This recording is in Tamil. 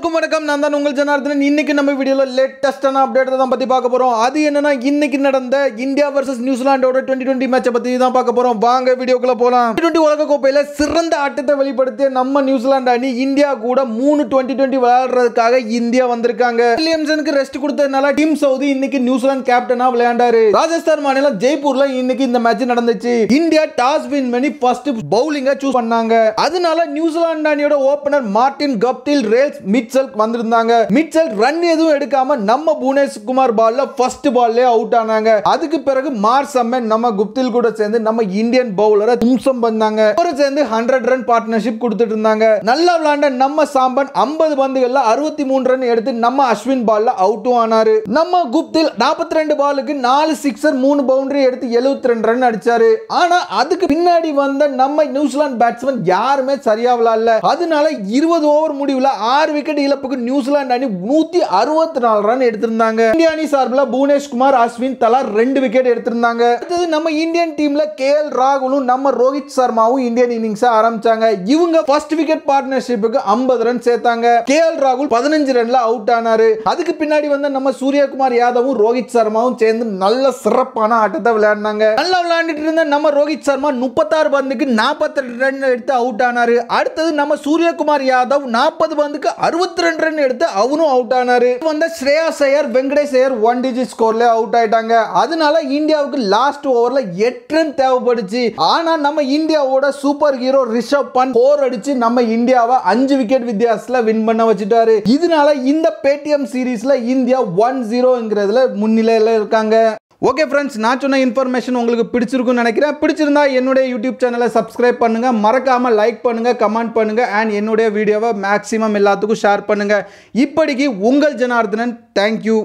எல்லோருக்கும் வணக்கம் நான் தான் உங்கள் ஜனார்தனன் இன்னைக்கு நம்ம வீடியோவில் லேட்டஸ்டான அப்டேட் தான் பற்றி பார்க்க போகிறோம் அது என்னன்னா இன்னைக்கு நடந்த இந்தியா வர்சஸ் நியூசிலாண்டோட டுவெண்ட்டி டுவெண்ட்டி மேட்சை பற்றி தான் பார்க்க போகிறோம் வாங்க வீடியோக்குள்ள போகலாம் டுவெண்ட்டி கோப்பையில சிறந்த ஆட்டத்தை வெளிப்படுத்திய நம்ம நியூசிலாந்து அணி இந்தியா கூட மூணு டுவெண்ட்டி டுவெண்ட்டி விளையாடுறதுக்காக இந்தியா வந்திருக்காங்க வில்லியம்சனுக்கு ரெஸ்ட் கொடுத்ததுனால டீம் சவுதி இன்னைக்கு நியூசிலாந்து கேப்டனாக விளையாண்டாரு ராஜஸ்தான் மாநிலம் ஜெய்ப்பூர்ல இன்னைக்கு இந்த மேட்ச் நடந்துச்சு இந்தியா டாஸ் வின் பண்ணி ஃபர்ஸ்ட் பவுலிங்கை சூஸ் பண்ணாங்க அதனால நியூசிலாந்து அணியோட ஓப்பனர் மார்டின் கப்டில் ரேல்ஸ் மிட் மிட்சல் வந்திருந்தாங்க மிட்சல் ரன் எதுவும் எடுக்காம நம்ம புவனேஷ்குமார் பால்ல ஃபர்ஸ்ட் பால்லே அவுட் ஆனாங்க அதுக்கு பிறகு மார்ச் அம்மன் நம்ம குப்தில் கூட சேர்ந்து நம்ம இந்தியன் பவுலரை தும்சம் பண்ணாங்க ஒரு சேர்ந்து ஹண்ட்ரட் ரன் பார்ட்னர்ஷிப் கொடுத்துட்டு இருந்தாங்க நல்லா விளாண்ட நம்ம சாம்பன் ஐம்பது பந்துகள்ல அறுபத்தி மூணு ரன் எடுத்து நம்ம அஸ்வின் பால்ல அவுட்டும் ஆனாரு நம்ம குப்தில் நாற்பத்தி ரெண்டு பாலுக்கு நாலு சிக்ஸர் மூணு பவுண்டரி எடுத்து எழுபத்தி ரெண்டு ரன் அடிச்சாரு ஆனா அதுக்கு பின்னாடி வந்த நம்ம நியூசிலாந்து பேட்ஸ்மேன் யாருமே சரியா விளாடல அதனால இருபது ஓவர் முடிவுல ஆறு விக்கெட் விக்கெட் இழப்புக்கு நியூசிலாந்து அணி நூத்தி அறுபத்தி நாலு ரன் எடுத்திருந்தாங்க இந்திய அணி சார்பில் புவனேஷ்குமார் அஸ்வின் தலா ரெண்டு விக்கெட் எடுத்திருந்தாங்க அடுத்தது நம்ம இந்தியன் டீம்ல கே எல் ராகுலும் நம்ம ரோஹித் சர்மாவும் இந்தியன் இன்னிங்ஸ் ஆரம்பிச்சாங்க இவங்க ஃபர்ஸ்ட் விக்கெட் பார்ட்னர்ஷிப்புக்கு ஐம்பது ரன் சேர்த்தாங்க கே எல் ராகுல் பதினஞ்சு ரன்ல அவுட் ஆனாரு அதுக்கு பின்னாடி வந்த நம்ம சூரியகுமார் யாதவும் ரோஹித் சர்மாவும் சேர்ந்து நல்ல சிறப்பான ஆட்டத்தை விளையாடினாங்க நல்லா விளையாண்டுட்டு இருந்த நம்ம ரோஹித் சர்மா முப்பத்தாறு பந்துக்கு நாற்பத்தி ரன் எடுத்து அவுட் ஆனாரு அடுத்தது நம்ம சூரியகுமார் யாதவ் நாற்பது பந்துக்கு அறுபத்தி இருபத்தி ரெண்டு ரன் எடுத்து அவனும் அவுட் ஆனாரு வந்து ஸ்ரேயா சையர் வெங்கடேஷ் ஐயர் ஒன் டிஜிட் ஸ்கோர்ல அவுட் ஆயிட்டாங்க அதனால இந்தியாவுக்கு லாஸ்ட் ஓவர்ல எட்டு ரன் தேவைப்படுச்சு ஆனா நம்ம இந்தியாவோட super hero Rishabh Pant four அடிச்சு நம்ம இந்தியாவை அஞ்சு விக்கெட் வித்தியாசத்துல வின் பண்ண வச்சுட்டாரு இதனால இந்த பேடிஎம் சீரீஸ்ல இந்தியா ஒன் ஜீரோங்கிறதுல முன்னிலையில இருக்காங்க ஓகே ஃப்ரெண்ட்ஸ் நான் சொன்ன இன்ஃபர்மேஷன் உங்களுக்கு பிடிச்சிருக்குன்னு நினைக்கிறேன் பிடிச்சிருந்தா என்னுடைய யூடியூப் சேனலை சப்ஸ்கிரைப் பண்ணுங்கள் மறக்காமல் லைக் பண்ணுங்கள் கமெண்ட் பண்ணுங்கள் அண்ட் என்னுடைய வீடியோவை மேக்ஸிமம் எல்லாத்துக்கும் ஷேர் பண்ணுங்கள் இப்படிக்கு உங்கள் ஜனார்தனன் தேங்க்யூ